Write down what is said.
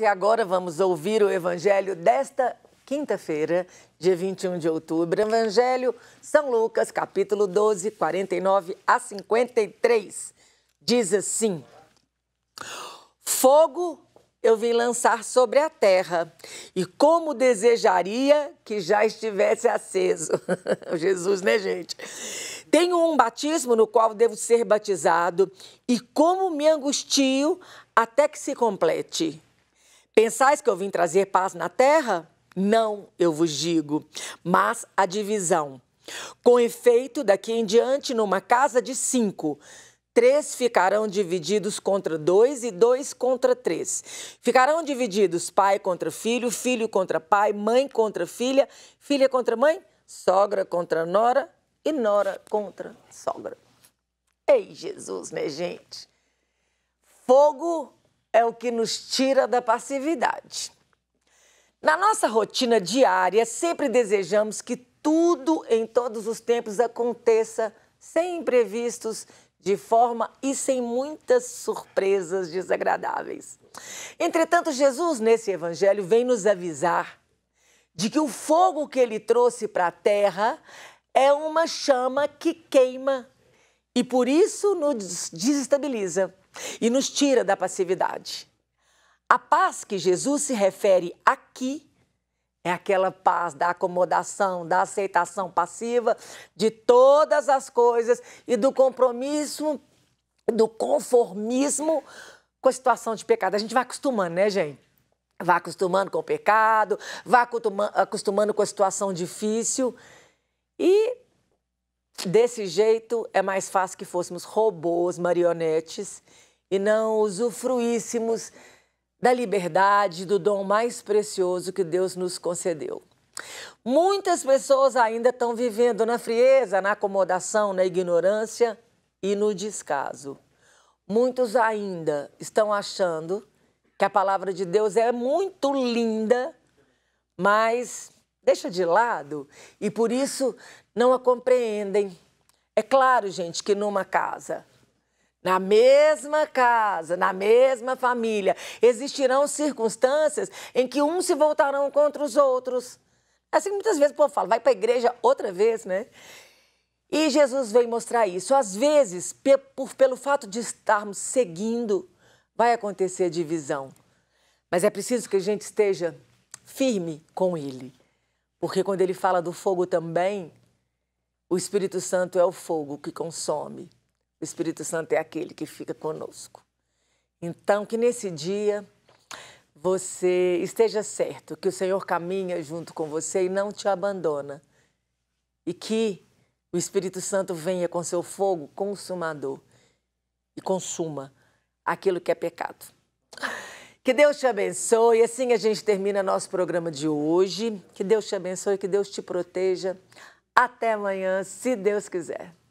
E agora vamos ouvir o evangelho desta quinta-feira, dia 21 de outubro. Evangelho São Lucas, capítulo 12, 49 a 53. Diz assim: Fogo eu vim lançar sobre a terra, e como desejaria que já estivesse aceso. Jesus, né, gente? Tenho um batismo no qual devo ser batizado, e como me angustio até que se complete. Pensais que eu vim trazer paz na terra? Não, eu vos digo, mas a divisão. Com efeito, daqui em diante, numa casa de cinco, três ficarão divididos contra dois e dois contra três. Ficarão divididos pai contra filho, filho contra pai, mãe contra filha, filha contra mãe, sogra contra nora e nora contra sogra. Ei, Jesus, né, gente! Fogo é o que nos tira da passividade. Na nossa rotina diária, sempre desejamos que tudo em todos os tempos aconteça sem imprevistos, de forma e sem muitas surpresas desagradáveis. Entretanto, Jesus, nesse evangelho, vem nos avisar de que o fogo que ele trouxe para a terra é uma chama que queima e por isso nos desestabiliza e nos tira da passividade. A paz que Jesus se refere aqui é aquela paz da acomodação, da aceitação passiva de todas as coisas e do compromisso, do conformismo com a situação de pecado. A gente vai acostumando, né, gente? Vai acostumando com o pecado, vai acostumando com a situação difícil e Desse jeito, é mais fácil que fôssemos robôs, marionetes e não usufruíssemos da liberdade, do dom mais precioso que Deus nos concedeu. Muitas pessoas ainda estão vivendo na frieza, na acomodação, na ignorância e no descaso. Muitos ainda estão achando que a palavra de Deus é muito linda, mas deixa de lado e por isso não a compreendem. É claro, gente, que numa casa, na mesma casa, na mesma família, existirão circunstâncias em que uns se voltarão contra os outros. É assim muitas vezes o povo fala, vai para a igreja outra vez, né? E Jesus vem mostrar isso. Às vezes, pelo fato de estarmos seguindo, vai acontecer divisão. Mas é preciso que a gente esteja firme com Ele. Porque quando ele fala do fogo também, o Espírito Santo é o fogo que consome. O Espírito Santo é aquele que fica conosco. Então, que nesse dia você esteja certo, que o Senhor caminha junto com você e não te abandona. E que o Espírito Santo venha com seu fogo consumador e consuma aquilo que é pecado. Que Deus te abençoe. E assim a gente termina nosso programa de hoje. Que Deus te abençoe, que Deus te proteja. Até amanhã, se Deus quiser.